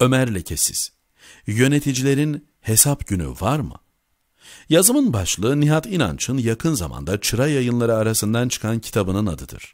Ömer lekesiz. Yöneticilerin hesap günü var mı? Yazımın başlığı Nihat İnanç'ın yakın zamanda çıra yayınları arasından çıkan kitabının adıdır.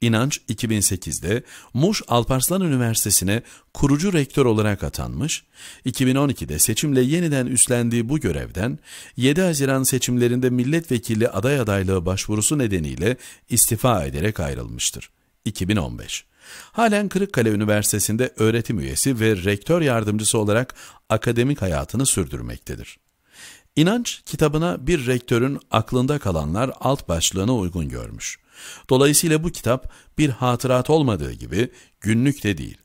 İnanç 2008'de Muş Alparslan Üniversitesi'ne kurucu rektör olarak atanmış, 2012'de seçimle yeniden üstlendiği bu görevden 7 Haziran seçimlerinde milletvekili aday adaylığı başvurusu nedeniyle istifa ederek ayrılmıştır. 2015 Halen Kırıkkale Üniversitesi'nde öğretim üyesi ve rektör yardımcısı olarak akademik hayatını sürdürmektedir. İnanç kitabına bir rektörün aklında kalanlar alt başlığına uygun görmüş. Dolayısıyla bu kitap bir hatırat olmadığı gibi günlük de değil.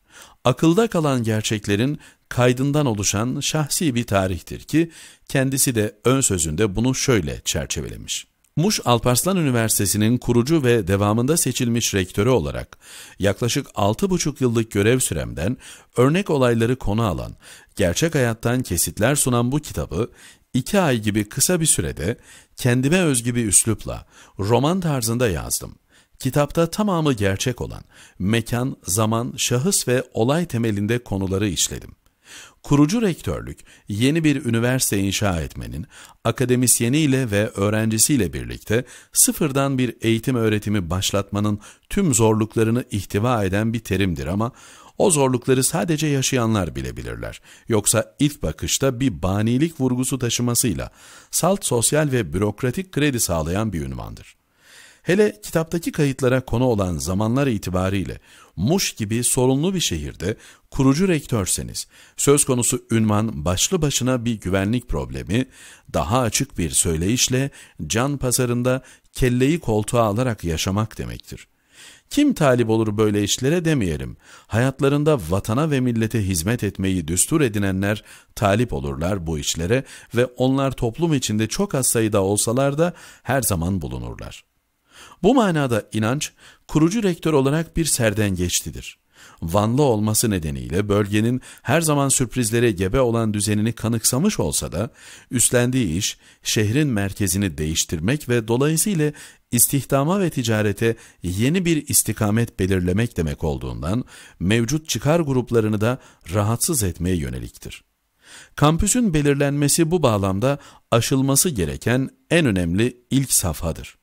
Akılda kalan gerçeklerin kaydından oluşan şahsi bir tarihtir ki kendisi de ön sözünde bunu şöyle çerçevelemiş. Muş Alparslan Üniversitesi'nin kurucu ve devamında seçilmiş rektörü olarak yaklaşık 6,5 yıllık görev süremden örnek olayları konu alan, gerçek hayattan kesitler sunan bu kitabı iki ay gibi kısa bir sürede kendime özgü bir üslupla roman tarzında yazdım. Kitapta tamamı gerçek olan mekan, zaman, şahıs ve olay temelinde konuları işledim. Kurucu rektörlük, yeni bir üniversite inşa etmenin, akademisyeniyle ve öğrencisiyle birlikte sıfırdan bir eğitim öğretimi başlatmanın tüm zorluklarını ihtiva eden bir terimdir ama o zorlukları sadece yaşayanlar bilebilirler. Yoksa ilk bakışta bir banilik vurgusu taşımasıyla salt sosyal ve bürokratik kredi sağlayan bir ünvandır. Hele kitaptaki kayıtlara konu olan zamanlar itibariyle Muş gibi sorunlu bir şehirde kurucu rektörseniz, söz konusu ünvan başlı başına bir güvenlik problemi, daha açık bir söyleyişle can pazarında kelleyi koltuğa alarak yaşamak demektir. Kim talip olur böyle işlere demeyelim. Hayatlarında vatana ve millete hizmet etmeyi düstur edinenler talip olurlar bu işlere ve onlar toplum içinde çok az sayıda olsalar da her zaman bulunurlar. Bu manada inanç, kurucu rektör olarak bir serden geçtidir. Vanlı olması nedeniyle bölgenin her zaman sürprizlere gebe olan düzenini kanıksamış olsa da, üstlendiği iş şehrin merkezini değiştirmek ve dolayısıyla istihdama ve ticarete yeni bir istikamet belirlemek demek olduğundan mevcut çıkar gruplarını da rahatsız etmeye yöneliktir. Kampüsün belirlenmesi bu bağlamda aşılması gereken en önemli ilk safhadır.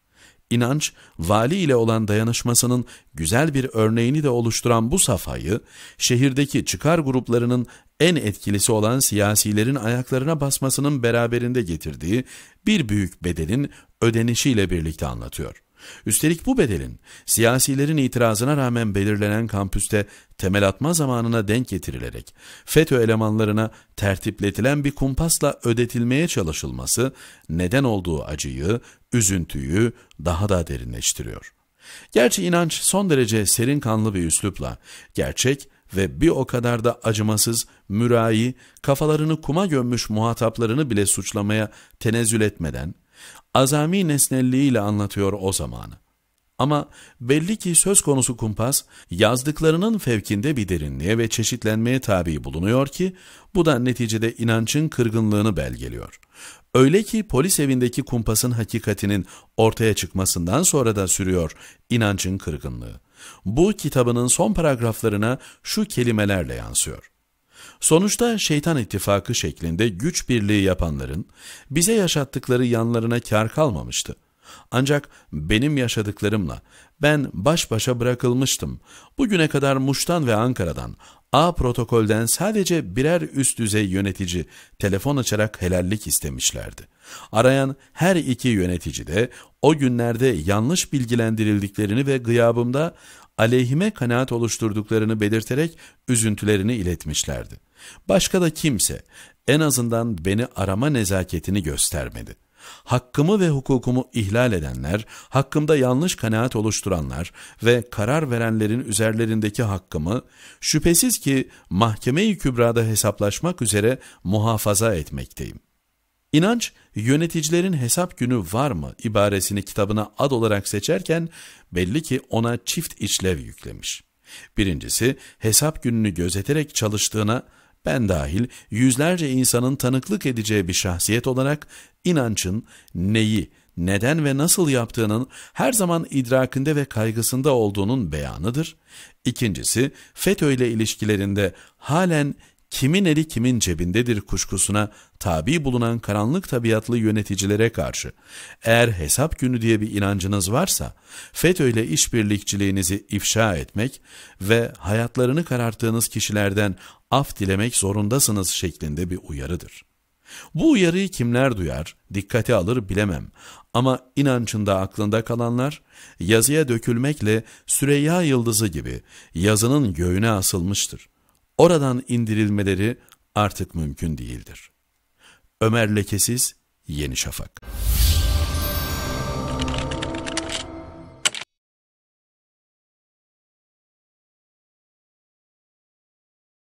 İnanç, vali ile olan dayanışmasının güzel bir örneğini de oluşturan bu safayı şehirdeki çıkar gruplarının en etkilisi olan siyasilerin ayaklarına basmasının beraberinde getirdiği bir büyük bedelin ödenişiyle birlikte anlatıyor. Üstelik bu bedelin siyasilerin itirazına rağmen belirlenen kampüste temel atma zamanına denk getirilerek FETÖ elemanlarına tertipletilen bir kumpasla ödetilmeye çalışılması neden olduğu acıyı, üzüntüyü daha da derinleştiriyor. Gerçi inanç son derece serin kanlı bir üslupla, gerçek ve bir o kadar da acımasız, mürayi, kafalarını kuma gömmüş muhataplarını bile suçlamaya tenezzül etmeden, azami nesnelliğiyle anlatıyor o zamanı. Ama belli ki söz konusu kumpas yazdıklarının fevkinde bir derinliğe ve çeşitlenmeye tabi bulunuyor ki bu da neticede inançın kırgınlığını belgeliyor. Öyle ki polis evindeki kumpasın hakikatinin ortaya çıkmasından sonra da sürüyor inançın kırgınlığı. Bu kitabının son paragraflarına şu kelimelerle yansıyor. Sonuçta şeytan ittifakı şeklinde güç birliği yapanların bize yaşattıkları yanlarına kar kalmamıştı. Ancak benim yaşadıklarımla ben baş başa bırakılmıştım. Bugüne kadar Muş'tan ve Ankara'dan A protokolden sadece birer üst düzey yönetici telefon açarak helallik istemişlerdi. Arayan her iki yönetici de o günlerde yanlış bilgilendirildiklerini ve gıyabımda aleyhime kanaat oluşturduklarını belirterek üzüntülerini iletmişlerdi. Başka da kimse en azından beni arama nezaketini göstermedi hakkımı ve hukukumu ihlal edenler, hakkımda yanlış kanaat oluşturanlar ve karar verenlerin üzerlerindeki hakkımı, şüphesiz ki mahkeme-i kübrada hesaplaşmak üzere muhafaza etmekteyim. İnanç, yöneticilerin hesap günü var mı ibaresini kitabına ad olarak seçerken belli ki ona çift işlev yüklemiş. Birincisi, hesap gününü gözeterek çalıştığına ben dahil yüzlerce insanın tanıklık edeceği bir şahsiyet olarak inancın neyi, neden ve nasıl yaptığının her zaman idrakinde ve kaygısında olduğunun beyanıdır. İkincisi FETÖ ile ilişkilerinde halen kimin eli kimin cebindedir kuşkusuna tabi bulunan karanlık tabiatlı yöneticilere karşı eğer hesap günü diye bir inancınız varsa FETÖ ile işbirlikçiliğinizi ifşa etmek ve hayatlarını kararttığınız kişilerden af dilemek zorundasınız şeklinde bir uyarıdır. Bu uyarıyı kimler duyar, dikkate alır bilemem ama inancında aklında kalanlar yazıya dökülmekle Süreyya Yıldızı gibi yazının göğüne asılmıştır oradan indirilmeleri artık mümkün değildir. Ömer Lekesiz Yeni Şafak